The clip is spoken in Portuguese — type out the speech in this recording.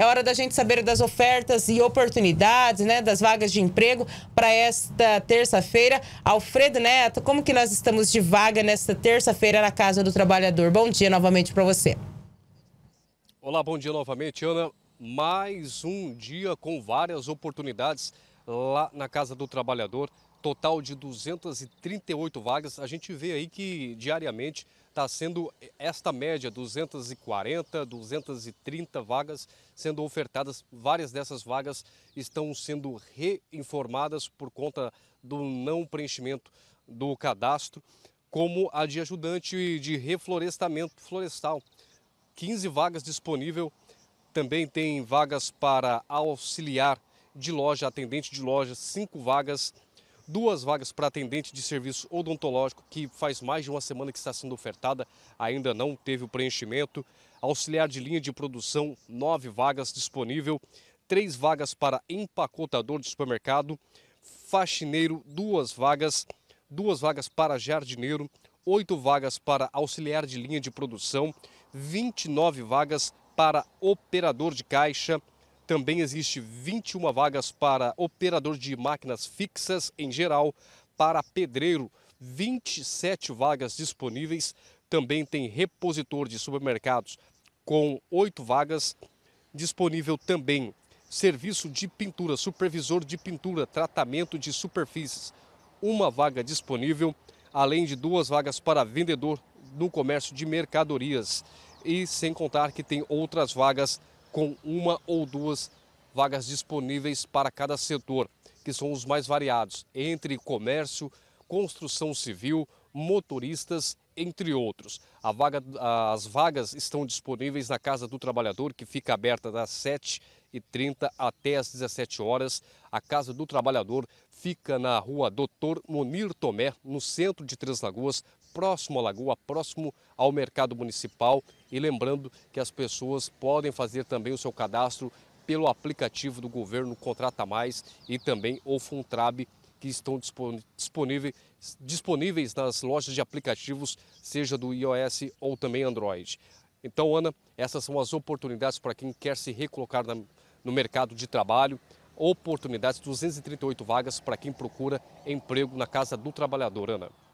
É hora da gente saber das ofertas e oportunidades, né, das vagas de emprego para esta terça-feira. Alfredo Neto, como que nós estamos de vaga nesta terça-feira na Casa do Trabalhador? Bom dia novamente para você. Olá, bom dia novamente, Ana. Mais um dia com várias oportunidades lá na Casa do Trabalhador, total de 238 vagas. A gente vê aí que diariamente está sendo esta média, 240, 230 vagas sendo ofertadas. Várias dessas vagas estão sendo reinformadas por conta do não preenchimento do cadastro, como a de ajudante de reflorestamento florestal. 15 vagas disponível. Também tem vagas para auxiliar de loja, atendente de loja, cinco vagas, duas vagas para atendente de serviço odontológico, que faz mais de uma semana que está sendo ofertada, ainda não teve o preenchimento. Auxiliar de linha de produção, nove vagas disponível, três vagas para empacotador de supermercado, faxineiro, duas vagas, duas vagas para jardineiro, oito vagas para auxiliar de linha de produção, 29 vagas para operador de caixa, também existe 21 vagas para operador de máquinas fixas em geral, para pedreiro, 27 vagas disponíveis. Também tem repositor de supermercados com 8 vagas disponível também. Serviço de pintura, supervisor de pintura, tratamento de superfícies, uma vaga disponível, além de duas vagas para vendedor no comércio de mercadorias. E sem contar que tem outras vagas disponíveis com uma ou duas vagas disponíveis para cada setor, que são os mais variados, entre comércio, construção civil, motoristas, entre outros. Vaga, as vagas estão disponíveis na Casa do Trabalhador, que fica aberta das 7 h 30 até as 17 horas. A Casa do Trabalhador fica na rua Doutor Monir Tomé, no centro de Três Lagoas, próximo à lagoa, próximo ao mercado municipal. E lembrando que as pessoas podem fazer também o seu cadastro pelo aplicativo do governo Contrata Mais e também o Funtrab que estão disponíveis, disponíveis nas lojas de aplicativos, seja do iOS ou também Android. Então, Ana, essas são as oportunidades para quem quer se recolocar na, no mercado de trabalho, oportunidades, 238 vagas para quem procura emprego na Casa do Trabalhador, Ana.